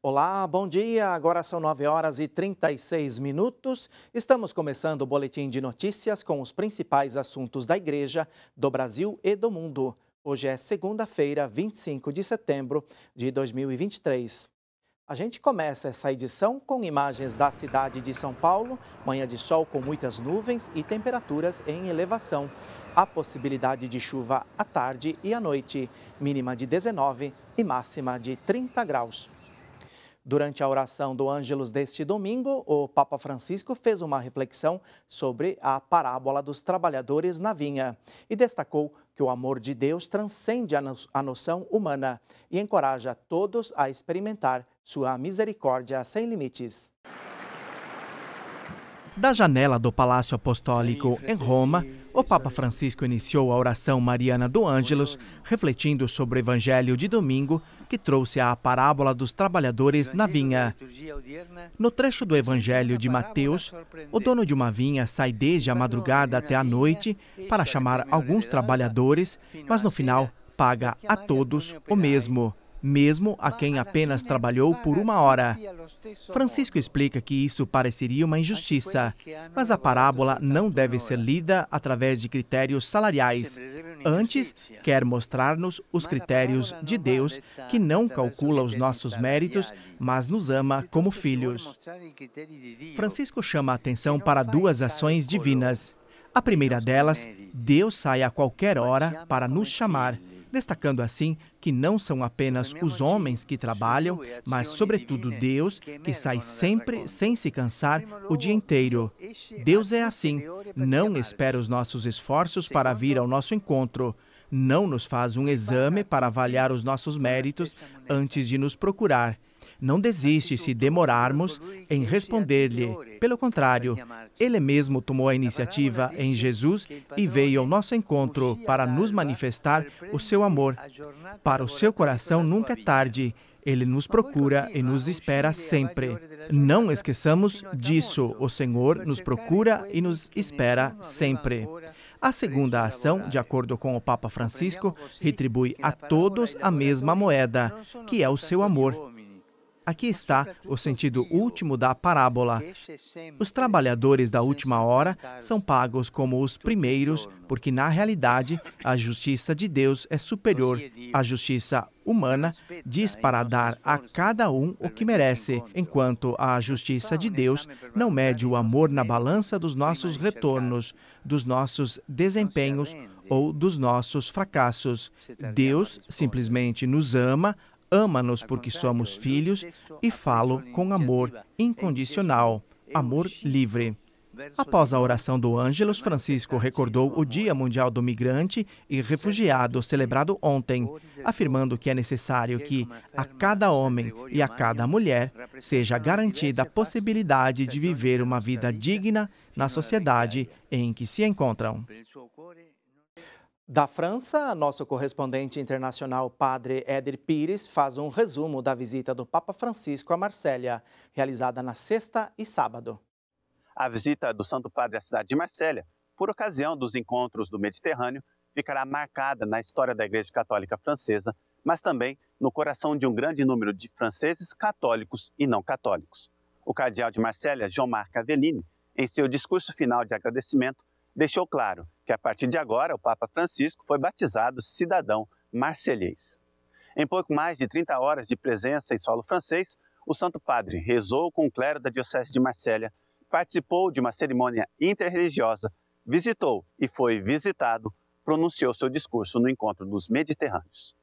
Olá, bom dia. Agora são 9 horas e 36 minutos. Estamos começando o boletim de notícias com os principais assuntos da Igreja, do Brasil e do mundo. Hoje é segunda-feira, 25 de setembro de 2023. A gente começa essa edição com imagens da cidade de São Paulo, manhã de sol com muitas nuvens e temperaturas em elevação. A possibilidade de chuva à tarde e à noite, mínima de 19 e máxima de 30 graus. Durante a oração do Ângelos deste domingo, o Papa Francisco fez uma reflexão sobre a parábola dos trabalhadores na vinha e destacou que o amor de Deus transcende a noção humana e encoraja todos a experimentar sua misericórdia sem limites. Da janela do Palácio Apostólico em Roma, o Papa Francisco iniciou a oração mariana do Ângelos, refletindo sobre o Evangelho de domingo, que trouxe a parábola dos trabalhadores na vinha. No trecho do Evangelho de Mateus, o dono de uma vinha sai desde a madrugada até a noite para chamar alguns trabalhadores, mas no final paga a todos o mesmo mesmo a quem apenas trabalhou por uma hora. Francisco explica que isso pareceria uma assim injustiça, mas a parábola não deve ser lida através de critérios salariais. Antes, quer mostrar-nos os critérios de Deus, que não então calcula os nossos méritos, mas nos ama então, como filhos. Francisco chama a atenção para duas ações divinas. A primeira delas, Deus sai a qualquer hora para nos chamar, destacando assim que não são apenas é os homens que trabalham, é mas sobretudo né? Deus, que é sai né, sempre sem se cansar o dia inteiro. Deus é assim, não espera os nossos esforços para vir ao nosso encontro não nos faz um exame para avaliar os nossos méritos antes de nos procurar. Não desiste se demorarmos em responder-lhe. Pelo contrário, ele mesmo tomou a iniciativa em Jesus e veio ao nosso encontro para nos manifestar o seu amor. Para o seu coração nunca é tarde. Ele nos procura e nos espera sempre. Não esqueçamos disso. O Senhor nos procura e nos espera sempre. A segunda ação, de acordo com o Papa Francisco, retribui a todos a mesma moeda, que é o seu amor. Aqui está o sentido último da parábola. Os trabalhadores da última hora são pagos como os primeiros, porque na realidade a justiça de Deus é superior à justiça humana, diz para dar a cada um o que merece, enquanto a justiça de Deus não mede o amor na balança dos nossos retornos, dos nossos desempenhos ou dos nossos fracassos. Deus simplesmente nos ama ama-nos porque somos filhos e falo com amor incondicional, amor livre. Após a oração do Ângelos, Francisco recordou o Dia Mundial do Migrante e Refugiado, celebrado ontem, afirmando que é necessário que é a cada homem e a cada mulher seja garantida a possibilidade de viver uma vida digna na é sociedade em que se encontram. Da França, nosso correspondente internacional Padre Éder Pires faz um resumo da visita do Papa Francisco a Marsella, realizada na sexta e sábado. A visita do Santo Padre à cidade de Marsella, por ocasião dos encontros do Mediterrâneo, ficará marcada na história da Igreja Católica Francesa, mas também no coração de um grande número de franceses católicos e não católicos. O cardeal de Marsella, Jean-Marc Avellini, em seu discurso final de agradecimento, deixou claro que a partir de agora o Papa Francisco foi batizado cidadão marselhês. Em pouco mais de 30 horas de presença em solo francês, o Santo Padre rezou com o clero da Diocese de Marselha, participou de uma cerimônia interreligiosa, visitou e foi visitado, pronunciou seu discurso no encontro dos Mediterrâneos.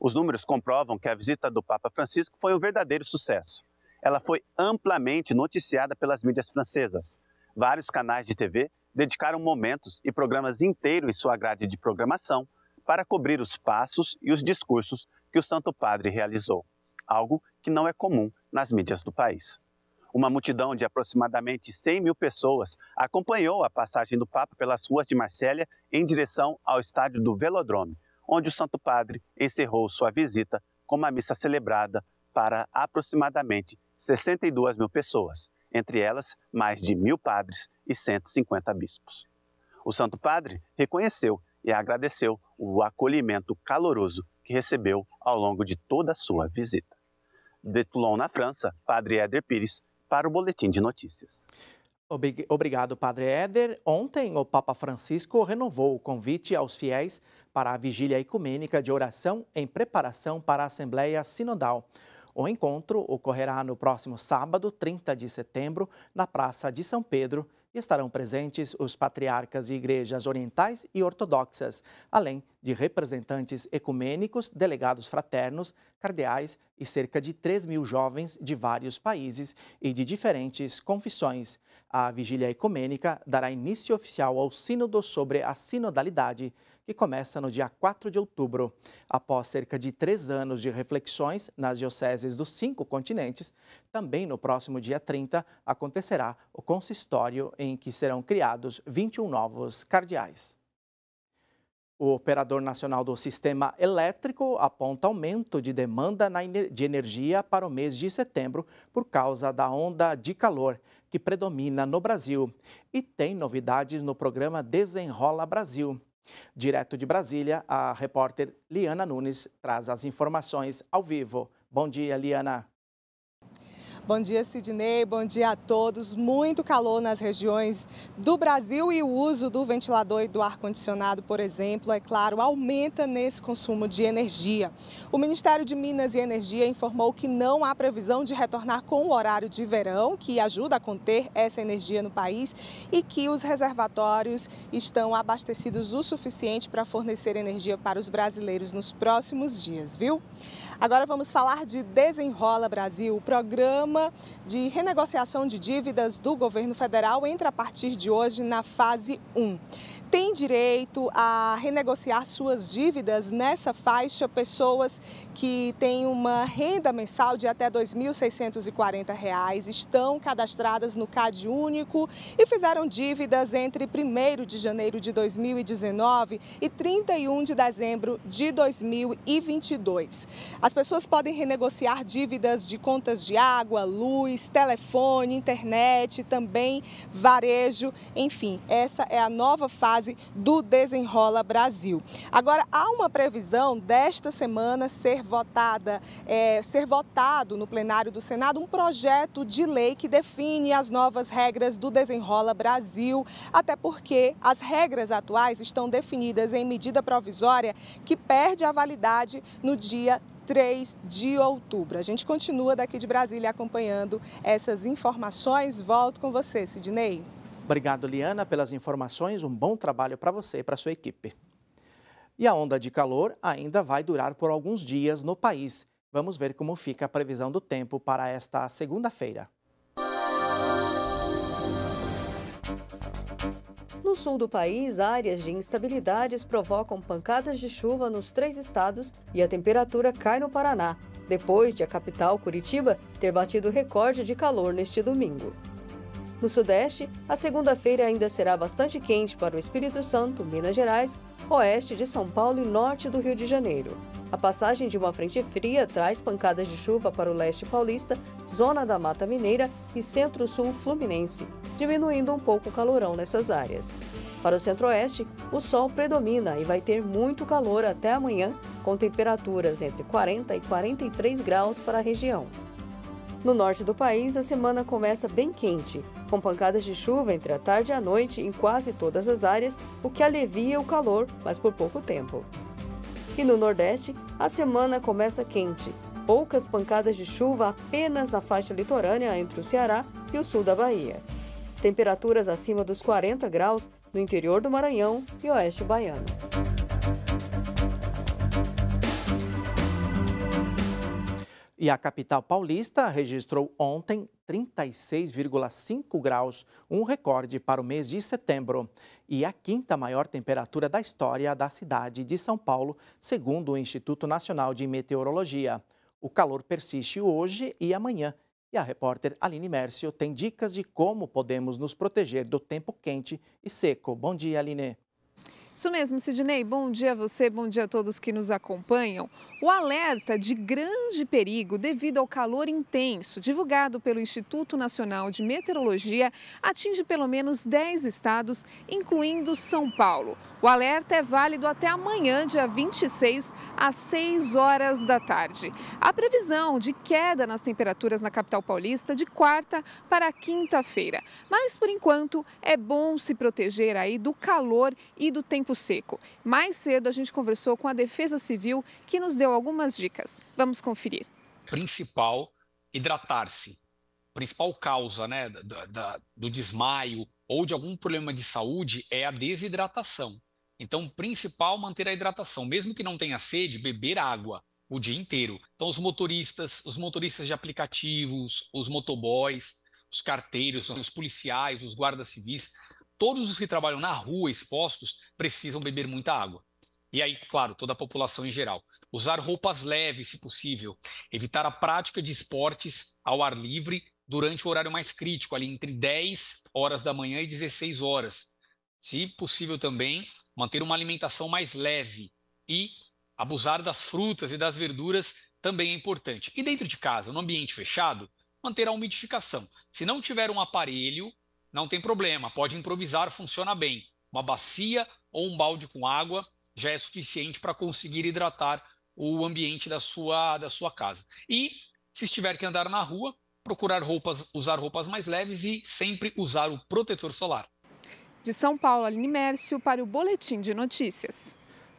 Os números comprovam que a visita do Papa Francisco foi um verdadeiro sucesso. Ela foi amplamente noticiada pelas mídias francesas. Vários canais de TV dedicaram momentos e programas inteiros em sua grade de programação para cobrir os passos e os discursos que o Santo Padre realizou, algo que não é comum nas mídias do país. Uma multidão de aproximadamente 100 mil pessoas acompanhou a passagem do Papa pelas ruas de Marsella em direção ao estádio do Velodrome, onde o Santo Padre encerrou sua visita com uma missa celebrada para aproximadamente 62 mil pessoas, entre elas mais de mil padres e 150 bispos. O Santo Padre reconheceu e agradeceu o acolhimento caloroso que recebeu ao longo de toda a sua visita. De Toulon, na França, Padre Éder Pires, para o Boletim de Notícias. Obrigado, Padre Éder. Ontem, o Papa Francisco renovou o convite aos fiéis para a vigília ecumênica de oração em preparação para a Assembleia Sinodal. O encontro ocorrerá no próximo sábado, 30 de setembro, na Praça de São Pedro, e estarão presentes os patriarcas de igrejas orientais e ortodoxas, além de representantes ecumênicos, delegados fraternos, cardeais e cerca de 3 mil jovens de vários países e de diferentes confissões. A vigília ecumênica dará início oficial ao Sínodo sobre a Sinodalidade que começa no dia 4 de outubro. Após cerca de três anos de reflexões nas dioceses dos cinco continentes, também no próximo dia 30 acontecerá o consistório em que serão criados 21 novos cardeais. O operador nacional do sistema elétrico aponta aumento de demanda de energia para o mês de setembro por causa da onda de calor que predomina no Brasil. E tem novidades no programa Desenrola Brasil. Direto de Brasília, a repórter Liana Nunes traz as informações ao vivo. Bom dia, Liana. Bom dia, Sidney. Bom dia a todos. Muito calor nas regiões do Brasil e o uso do ventilador e do ar-condicionado, por exemplo, é claro, aumenta nesse consumo de energia. O Ministério de Minas e Energia informou que não há previsão de retornar com o horário de verão, que ajuda a conter essa energia no país, e que os reservatórios estão abastecidos o suficiente para fornecer energia para os brasileiros nos próximos dias, viu? Agora vamos falar de Desenrola Brasil, o programa de renegociação de dívidas do governo federal entra a partir de hoje na fase 1 têm direito a renegociar suas dívidas nessa faixa pessoas que têm uma renda mensal de até R$ 2.640, estão cadastradas no CAD único e fizeram dívidas entre 1 de janeiro de 2019 e 31 de dezembro de 2022. As pessoas podem renegociar dívidas de contas de água, luz, telefone, internet, também varejo, enfim, essa é a nova fase do Desenrola Brasil. Agora, há uma previsão desta semana ser votada, é, ser votado no plenário do Senado um projeto de lei que define as novas regras do Desenrola Brasil, até porque as regras atuais estão definidas em medida provisória que perde a validade no dia 3 de outubro. A gente continua daqui de Brasília acompanhando essas informações. Volto com você, Sidney. Obrigado, Liana, pelas informações. Um bom trabalho para você e para sua equipe. E a onda de calor ainda vai durar por alguns dias no país. Vamos ver como fica a previsão do tempo para esta segunda-feira. No sul do país, áreas de instabilidades provocam pancadas de chuva nos três estados e a temperatura cai no Paraná, depois de a capital, Curitiba, ter batido recorde de calor neste domingo. No Sudeste, a segunda-feira ainda será bastante quente para o Espírito Santo, Minas Gerais, oeste de São Paulo e norte do Rio de Janeiro. A passagem de uma frente fria traz pancadas de chuva para o leste paulista, zona da Mata Mineira e centro-sul fluminense, diminuindo um pouco o calorão nessas áreas. Para o centro-oeste, o sol predomina e vai ter muito calor até amanhã, com temperaturas entre 40 e 43 graus para a região. No norte do país, a semana começa bem quente, com pancadas de chuva entre a tarde e a noite em quase todas as áreas, o que alivia o calor, mas por pouco tempo. E no Nordeste, a semana começa quente. Poucas pancadas de chuva apenas na faixa litorânea entre o Ceará e o sul da Bahia. Temperaturas acima dos 40 graus no interior do Maranhão e oeste baiano. E a capital paulista registrou ontem 36,5 graus, um recorde para o mês de setembro, e a quinta maior temperatura da história da cidade de São Paulo, segundo o Instituto Nacional de Meteorologia. O calor persiste hoje e amanhã, e a repórter Aline Mércio tem dicas de como podemos nos proteger do tempo quente e seco. Bom dia, Aline. Isso mesmo, Sidney. Bom dia a você, bom dia a todos que nos acompanham. O alerta de grande perigo devido ao calor intenso, divulgado pelo Instituto Nacional de Meteorologia, atinge pelo menos 10 estados, incluindo São Paulo. O alerta é válido até amanhã, dia 26, às 6 horas da tarde. A previsão de queda nas temperaturas na capital paulista de quarta para quinta-feira. Mas, por enquanto, é bom se proteger aí do calor e do tempo tempo seco. Mais cedo, a gente conversou com a Defesa Civil, que nos deu algumas dicas. Vamos conferir. Principal, hidratar-se. Principal causa né, da, da, do desmaio ou de algum problema de saúde é a desidratação. Então, principal, manter a hidratação. Mesmo que não tenha sede, beber água o dia inteiro. Então, os motoristas, os motoristas de aplicativos, os motoboys, os carteiros, os policiais, os guardas civis, todos os que trabalham na rua expostos precisam beber muita água. E aí, claro, toda a população em geral. Usar roupas leves, se possível. Evitar a prática de esportes ao ar livre durante o horário mais crítico, ali entre 10 horas da manhã e 16 horas. Se possível também, manter uma alimentação mais leve e abusar das frutas e das verduras também é importante. E dentro de casa, no ambiente fechado, manter a umidificação. Se não tiver um aparelho não tem problema, pode improvisar, funciona bem. Uma bacia ou um balde com água já é suficiente para conseguir hidratar o ambiente da sua, da sua casa. E, se estiver que andar na rua, procurar roupas, usar roupas mais leves e sempre usar o protetor solar. De São Paulo, Aline Mércio, para o Boletim de Notícias.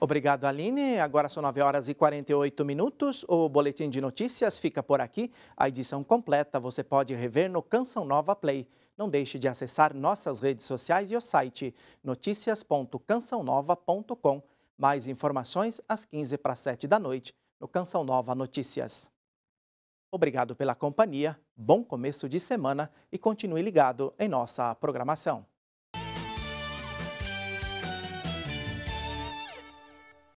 Obrigado, Aline. Agora são 9 horas e 48 minutos. O Boletim de Notícias fica por aqui. A edição completa você pode rever no Canção Nova Play. Não deixe de acessar nossas redes sociais e o site noticias.cançãonova.com. Mais informações às 15 para 7 da noite no Canção Nova Notícias. Obrigado pela companhia, bom começo de semana e continue ligado em nossa programação.